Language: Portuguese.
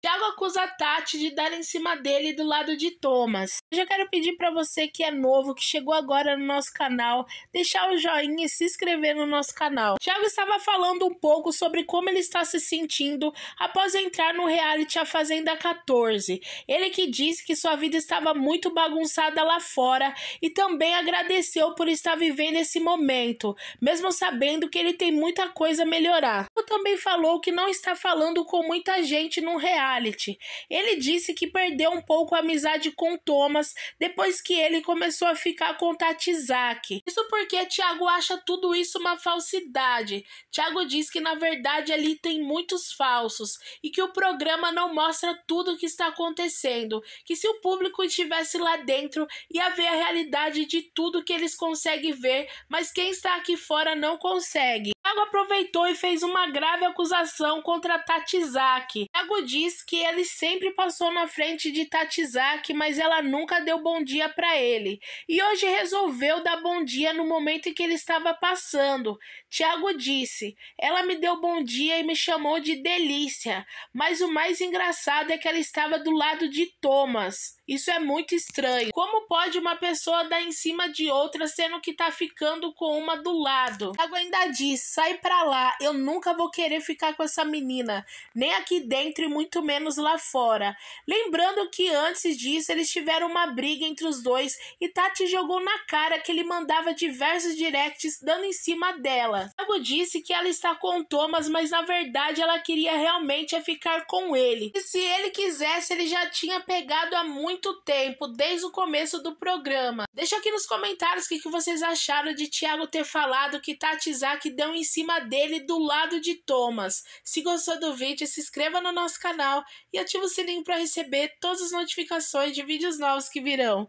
Tiago acusa a Tati de dar em cima dele do lado de Thomas. Eu já quero pedir para você que é novo, que chegou agora no nosso canal, deixar o joinha e se inscrever no nosso canal. Tiago estava falando um pouco sobre como ele está se sentindo após entrar no reality A Fazenda 14. Ele que disse que sua vida estava muito bagunçada lá fora e também agradeceu por estar vivendo esse momento, mesmo sabendo que ele tem muita coisa a melhorar também falou que não está falando com muita gente no reality. Ele disse que perdeu um pouco a amizade com Thomas depois que ele começou a ficar com Tati Zaki. Isso porque Thiago acha tudo isso uma falsidade. Thiago diz que na verdade ali tem muitos falsos e que o programa não mostra tudo o que está acontecendo, que se o público estivesse lá dentro ia ver a realidade de tudo que eles conseguem ver, mas quem está aqui fora não consegue. Tiago aproveitou e fez uma grave acusação contra Tatizaki. Tiago diz que ele sempre passou na frente de Tatizaki, mas ela nunca deu bom dia para ele. E hoje resolveu dar bom dia no momento em que ele estava passando. Tiago disse: "Ela me deu bom dia e me chamou de delícia, mas o mais engraçado é que ela estava do lado de Thomas." Isso é muito estranho. Como pode uma pessoa dar em cima de outra sendo que tá ficando com uma do lado? Tiago ainda disse Sai pra lá, eu nunca vou querer ficar com essa menina, nem aqui dentro e muito menos lá fora. Lembrando que antes disso eles tiveram uma briga entre os dois e Tati jogou na cara que ele mandava diversos directs dando em cima dela. Thiago disse que ela está com o Thomas, mas na verdade ela queria realmente é ficar com ele. E se ele quisesse, ele já tinha pegado há muito tempo, desde o começo do programa. Deixa aqui nos comentários o que vocês acharam de Thiago ter falado que Tati Zaki deu em cima dele do lado de Thomas. Se gostou do vídeo, se inscreva no nosso canal e ative o sininho para receber todas as notificações de vídeos novos que virão.